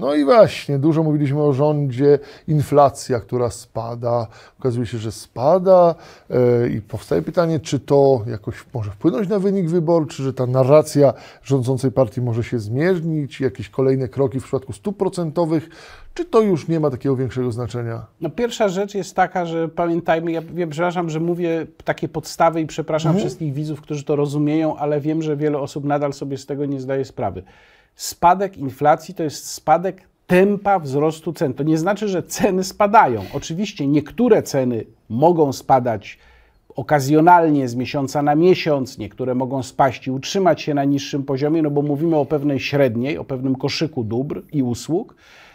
No i właśnie, dużo mówiliśmy o rządzie, inflacja, która spada, okazuje się, że spada e, i powstaje pytanie, czy to jakoś może wpłynąć na wynik wyborczy, że ta narracja rządzącej partii może się czy jakieś kolejne kroki w przypadku stóp procentowych, czy to już nie ma takiego większego znaczenia? No pierwsza rzecz jest taka, że pamiętajmy, ja, ja przepraszam, że mówię takie podstawy i przepraszam mhm. wszystkich widzów, którzy to rozumieją, ale wiem, że wiele osób nadal sobie z tego nie zdaje sprawy spadek inflacji to jest spadek tempa wzrostu cen. To nie znaczy, że ceny spadają. Oczywiście niektóre ceny mogą spadać okazjonalnie z miesiąca na miesiąc, niektóre mogą spaść i utrzymać się na niższym poziomie, no bo mówimy o pewnej średniej, o pewnym koszyku dóbr i usług,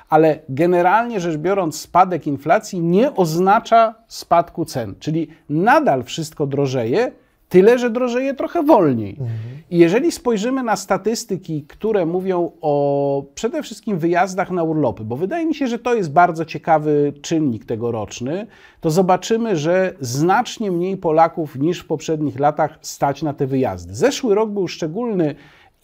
ale generalnie rzecz biorąc, spadek inflacji nie oznacza spadku cen, czyli nadal wszystko drożeje, Tyle, że drożeje trochę wolniej. Mhm. I jeżeli spojrzymy na statystyki, które mówią o przede wszystkim wyjazdach na urlopy, bo wydaje mi się, że to jest bardzo ciekawy czynnik tegoroczny, to zobaczymy, że znacznie mniej Polaków niż w poprzednich latach stać na te wyjazdy. Zeszły rok był szczególny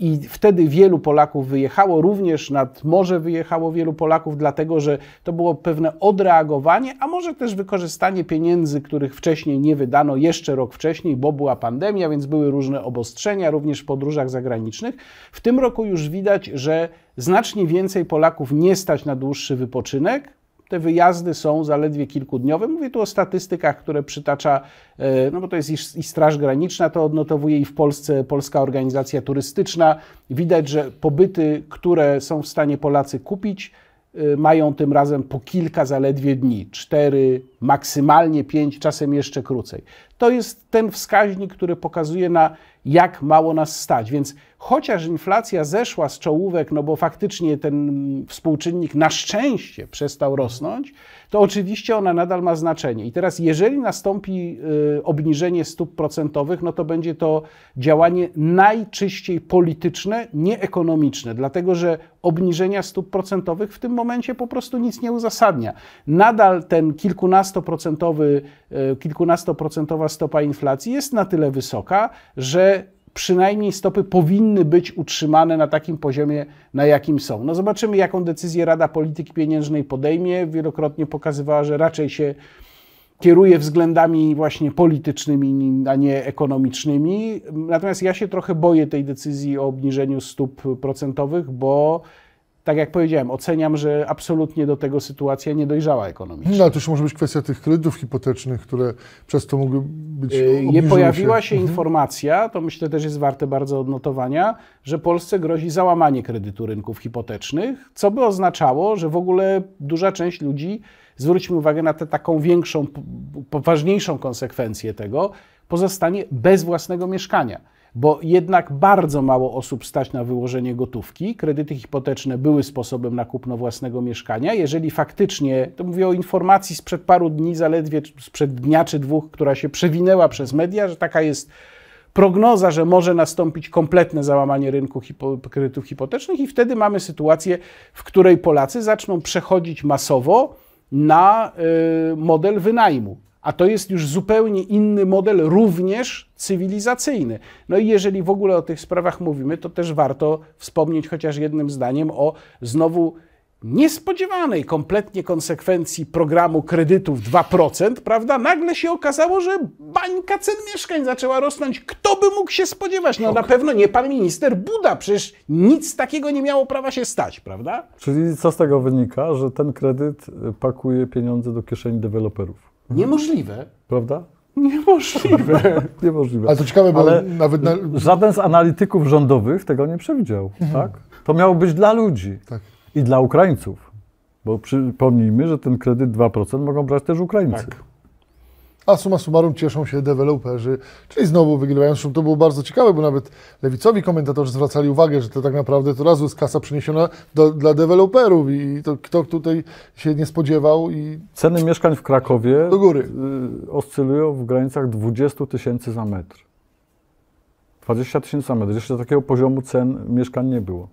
i wtedy wielu Polaków wyjechało, również nad morze wyjechało wielu Polaków, dlatego że to było pewne odreagowanie, a może też wykorzystanie pieniędzy, których wcześniej nie wydano, jeszcze rok wcześniej, bo była pandemia, więc były różne obostrzenia, również w podróżach zagranicznych. W tym roku już widać, że znacznie więcej Polaków nie stać na dłuższy wypoczynek, te wyjazdy są zaledwie kilkudniowe. Mówię tu o statystykach, które przytacza, e, no bo to jest i Straż Graniczna, to odnotowuje i w Polsce Polska Organizacja Turystyczna. Widać, że pobyty, które są w stanie Polacy kupić, e, mają tym razem po kilka zaledwie dni, cztery, maksymalnie pięć, czasem jeszcze krócej. To jest ten wskaźnik, który pokazuje na jak mało nas stać. Więc chociaż inflacja zeszła z czołówek, no bo faktycznie ten współczynnik na szczęście przestał rosnąć, to oczywiście ona nadal ma znaczenie. I teraz, jeżeli nastąpi y, obniżenie stóp procentowych, no to będzie to działanie najczyściej polityczne, nieekonomiczne, dlatego że obniżenia stóp procentowych w tym momencie po prostu nic nie uzasadnia. Nadal ten kilkunastoprocentowy, y, kilkunastoprocentowa stopa inflacji jest na tyle wysoka, że przynajmniej stopy powinny być utrzymane na takim poziomie, na jakim są. No zobaczymy, jaką decyzję Rada Polityki Pieniężnej podejmie. Wielokrotnie pokazywała, że raczej się kieruje względami właśnie politycznymi, a nie ekonomicznymi. Natomiast ja się trochę boję tej decyzji o obniżeniu stóp procentowych, bo tak jak powiedziałem, oceniam, że absolutnie do tego sytuacja niedojrzała ekonomicznie. No ale to już może być kwestia tych kredytów hipotecznych, które przez to mogły być e, Nie Pojawiła się, się mhm. informacja, to myślę też jest warte bardzo odnotowania, że Polsce grozi załamanie kredytu rynków hipotecznych, co by oznaczało, że w ogóle duża część ludzi, zwróćmy uwagę na tę taką większą, poważniejszą konsekwencję tego, pozostanie bez własnego mieszkania bo jednak bardzo mało osób stać na wyłożenie gotówki. Kredyty hipoteczne były sposobem na kupno własnego mieszkania. Jeżeli faktycznie, to mówię o informacji sprzed paru dni, zaledwie sprzed dnia czy dwóch, która się przewinęła przez media, że taka jest prognoza, że może nastąpić kompletne załamanie rynku hipo kredytów hipotecznych, i wtedy mamy sytuację, w której Polacy zaczną przechodzić masowo na y, model wynajmu. A to jest już zupełnie inny model, również cywilizacyjny. No i jeżeli w ogóle o tych sprawach mówimy, to też warto wspomnieć chociaż jednym zdaniem o znowu niespodziewanej kompletnie konsekwencji programu kredytów 2%, prawda? Nagle się okazało, że bańka cen mieszkań zaczęła rosnąć. Kto by mógł się spodziewać? No na pewno nie pan minister Buda, przecież nic takiego nie miało prawa się stać, prawda? Czyli co z tego wynika, że ten kredyt y, pakuje pieniądze do kieszeni deweloperów? Mhm. Niemożliwe. Prawda? Niemożliwe. Niemożliwe. Ale to ciekawe, bo Ale nawet... Na... Żaden z analityków rządowych tego nie przewidział, mhm. tak? To miało być dla ludzi tak. i dla Ukraińców. Bo przypomnijmy, że ten kredyt 2% mogą brać też Ukraińcy. Tak. A suma summarum cieszą się deweloperzy, czyli znowu wygrywają. Zresztą to było bardzo ciekawe, bo nawet lewicowi komentatorzy zwracali uwagę, że to tak naprawdę to razu jest kasa przeniesiona do, dla deweloperów i to, kto tutaj się nie spodziewał. I... Ceny mieszkań w Krakowie do góry. Y, oscylują w granicach 20 tysięcy za metr. 20 tysięcy za metr. Jeszcze takiego poziomu cen mieszkań nie było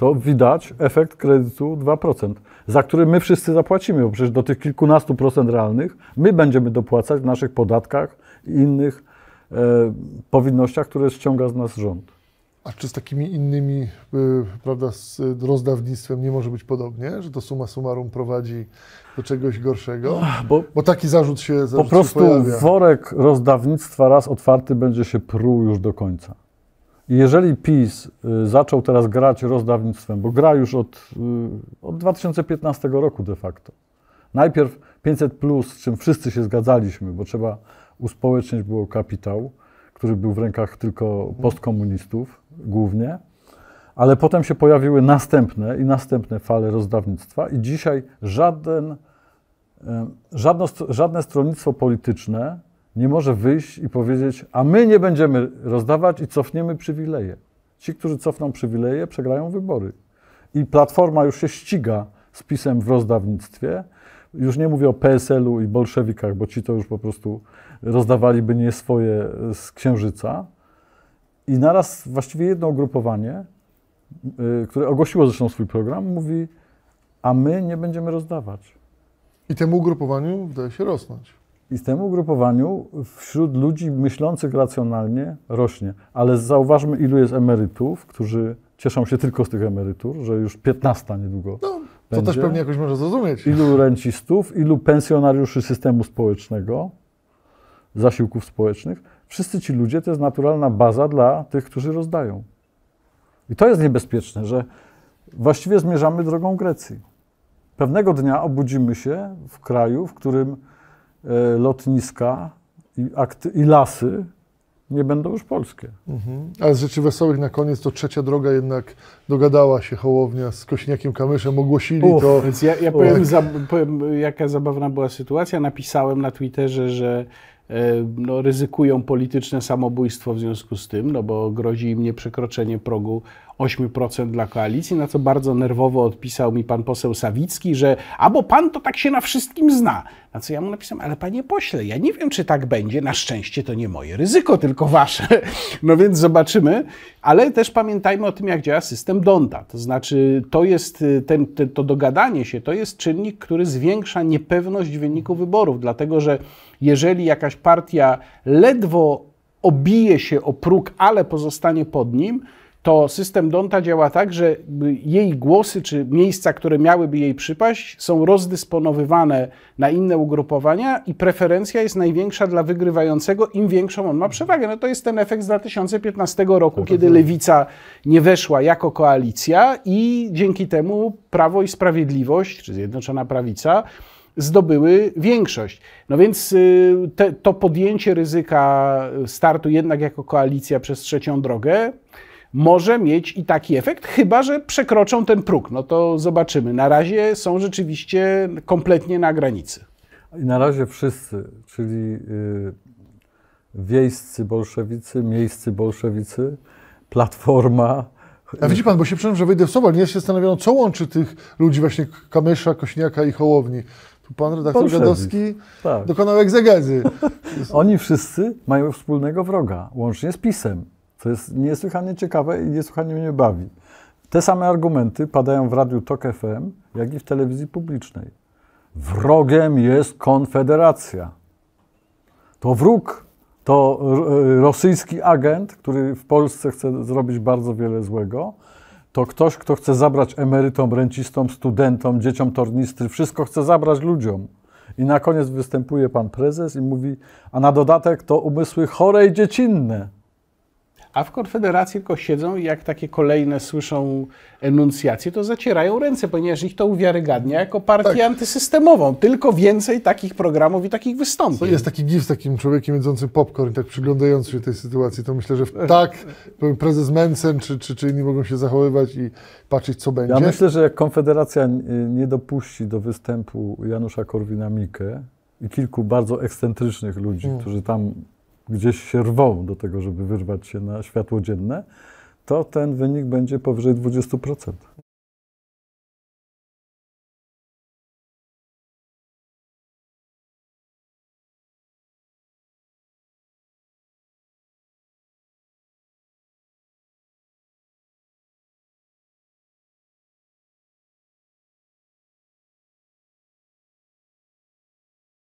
to widać efekt kredytu 2%, za który my wszyscy zapłacimy, bo przecież do tych kilkunastu procent realnych my będziemy dopłacać w naszych podatkach i innych e, powinnościach, które ściąga z nas rząd. A czy z takimi innymi, y, prawda, z e, rozdawnictwem nie może być podobnie, że to suma summarum prowadzi do czegoś gorszego? Bo, Bo taki zarzut się zarzut Po prostu się worek rozdawnictwa raz otwarty będzie się pruł już do końca. Jeżeli PiS y, zaczął teraz grać rozdawnictwem, bo gra już od, y, od 2015 roku de facto. Najpierw 500, plus, z czym wszyscy się zgadzaliśmy, bo trzeba uspołecznić było kapitał, który był w rękach tylko postkomunistów głównie, ale potem się pojawiły następne i następne fale rozdawnictwa, i dzisiaj żaden, y, żadno, żadne stronnictwo polityczne nie może wyjść i powiedzieć, a my nie będziemy rozdawać i cofniemy przywileje. Ci, którzy cofną przywileje, przegrają wybory. I Platforma już się ściga z pisem w rozdawnictwie. Już nie mówię o PSL-u i bolszewikach, bo ci to już po prostu rozdawaliby nie swoje z księżyca. I naraz właściwie jedno ugrupowanie, y, które ogłosiło zresztą swój program, mówi, a my nie będziemy rozdawać. I temu ugrupowaniu wydaje się rosnąć. I w ugrupowaniu wśród ludzi myślących racjonalnie rośnie. Ale zauważmy, ilu jest emerytów, którzy cieszą się tylko z tych emerytur, że już 15 niedługo. No, będzie. to też pewnie jakoś można zrozumieć. Ilu rencistów, ilu pensjonariuszy systemu społecznego, zasiłków społecznych. Wszyscy ci ludzie to jest naturalna baza dla tych, którzy rozdają. I to jest niebezpieczne, że właściwie zmierzamy drogą Grecji. Pewnego dnia obudzimy się w kraju, w którym E, lotniska i, akty, i lasy nie będą już polskie. Mhm. Ale z rzeczy wesołych na koniec to trzecia droga jednak dogadała się Hołownia z Kośniakiem Kamyszem, ogłosili Uf, to. Więc ja, ja powiem, za, powiem, jaka zabawna była sytuacja. Napisałem na Twitterze, że e, no, ryzykują polityczne samobójstwo w związku z tym, no bo grozi im nieprzekroczenie progu 8% dla koalicji, na co bardzo nerwowo odpisał mi pan poseł Sawicki, że albo pan to tak się na wszystkim zna. Na co ja mu napisałem, ale panie pośle, ja nie wiem, czy tak będzie. Na szczęście to nie moje ryzyko, tylko wasze. No więc zobaczymy. Ale też pamiętajmy o tym, jak działa system Donta. To znaczy, to jest y, ten, to dogadanie się, to jest czynnik, który zwiększa niepewność wyniku wyborów, dlatego że jeżeli jakaś partia ledwo obije się o próg, ale pozostanie pod nim, to system Donta działa tak, że jej głosy czy miejsca, które miałyby jej przypaść, są rozdysponowywane na inne ugrupowania i preferencja jest największa dla wygrywającego, im większą on ma przewagę. No to jest ten efekt z 2015 roku, kiedy mhm. lewica nie weszła jako koalicja i dzięki temu Prawo i Sprawiedliwość, czy Zjednoczona Prawica, zdobyły większość. No więc y, te, to podjęcie ryzyka startu jednak jako koalicja przez trzecią drogę może mieć i taki efekt, chyba że przekroczą ten próg. No to zobaczymy. Na razie są rzeczywiście kompletnie na granicy. I na razie wszyscy, czyli y, wiejscy bolszewicy, miejscy bolszewicy, Platforma, a widzi pan, bo się przyznam, że wyjdę w słowo, ale nie się zastanawiam, co łączy tych ludzi właśnie Kamysza, Kośniaka i Hołowni. Tu pan redaktor Gadowski tak. dokonał egzegezy. Oni wszyscy mają wspólnego wroga, łącznie z PiSem. To jest niesłychanie ciekawe i niesłychanie mnie bawi. Te same argumenty padają w Radiu Tok FM, jak i w telewizji publicznej. Wrogiem jest Konfederacja. To wróg, to e, rosyjski agent, który w Polsce chce zrobić bardzo wiele złego. To ktoś, kto chce zabrać emerytom, rencistom, studentom, dzieciom tornistry, wszystko chce zabrać ludziom. I na koniec występuje pan prezes i mówi, a na dodatek to umysły chore i dziecinne a w Konfederacji tylko siedzą i jak takie kolejne słyszą enuncjacje, to zacierają ręce, ponieważ ich to uwiarygadnia jako partię tak. antysystemową. Tylko więcej takich programów i takich wystąpień. To jest taki gif z takim człowiekiem jedzącym popcorn, i tak przyglądający się tej sytuacji, to myślę, że tak prezes Mensen czy, czy, czy inni mogą się zachowywać i patrzeć, co będzie. Ja myślę, że jak Konfederacja y, nie dopuści do występu Janusza Korwina-Mikke i kilku bardzo ekscentrycznych ludzi, hmm. którzy tam gdzieś się rwą do tego, żeby wyrwać się na światło dzienne, to ten wynik będzie powyżej 20%.